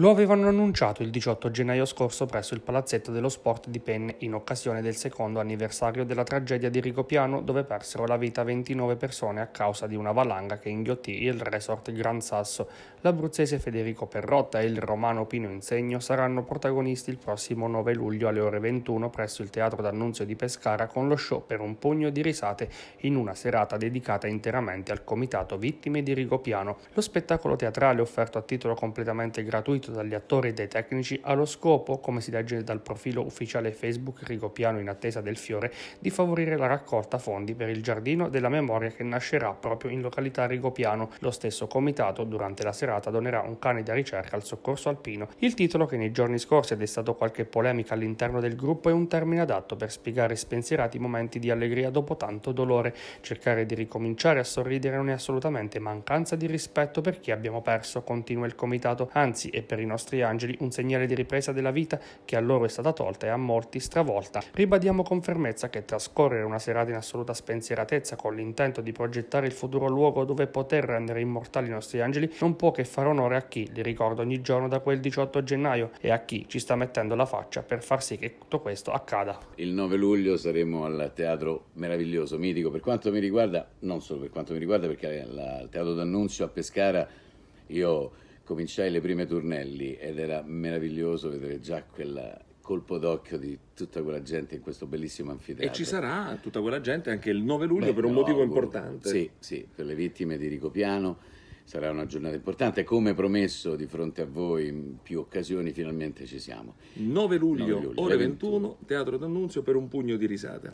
Lo avevano annunciato il 18 gennaio scorso presso il palazzetto dello sport di Penne in occasione del secondo anniversario della tragedia di Rigopiano dove persero la vita 29 persone a causa di una valanga che inghiottì il resort Gran Sasso. L'abruzzese Federico Perrotta e il romano Pino Insegno saranno protagonisti il prossimo 9 luglio alle ore 21 presso il Teatro d'Annunzio di Pescara con lo show per un pugno di risate in una serata dedicata interamente al comitato vittime di Rigopiano. Lo spettacolo teatrale offerto a titolo completamente gratuito svolto dagli attori e dai tecnici ha lo scopo, come si legge dal profilo ufficiale Facebook Rigopiano in attesa del fiore, di favorire la raccolta fondi per il Giardino della Memoria che nascerà proprio in località Rigopiano. Lo stesso comitato durante la serata donerà un cane da ricerca al soccorso alpino. Il titolo che nei giorni scorsi è destato qualche polemica all'interno del gruppo è un termine adatto per spiegare spensierati momenti di allegria dopo tanto dolore. Cercare di ricominciare a sorridere non è assolutamente mancanza di rispetto per chi abbiamo perso, continua il comitato, anzi è per i nostri angeli un segnale di ripresa della vita che a loro è stata tolta e a molti stravolta. Ribadiamo con fermezza che trascorrere una serata in assoluta spensieratezza con l'intento di progettare il futuro luogo dove poter rendere immortali i nostri angeli non può che far onore a chi li ricorda ogni giorno da quel 18 gennaio e a chi ci sta mettendo la faccia per far sì che tutto questo accada. Il 9 luglio saremo al teatro meraviglioso, mitico, per quanto mi riguarda, non solo per quanto mi riguarda perché al teatro d'annunzio a Pescara io cominciai le prime tournelli ed era meraviglioso vedere già quel colpo d'occhio di tutta quella gente in questo bellissimo anfiteatro. E ci sarà tutta quella gente anche il 9 luglio Beh, per un motivo auguro. importante. Sì, sì, per le vittime di Ricopiano sarà una giornata importante. Come promesso di fronte a voi in più occasioni, finalmente ci siamo. 9 luglio, 9 luglio ore 21, 21, Teatro d'Annunzio per un pugno di risate.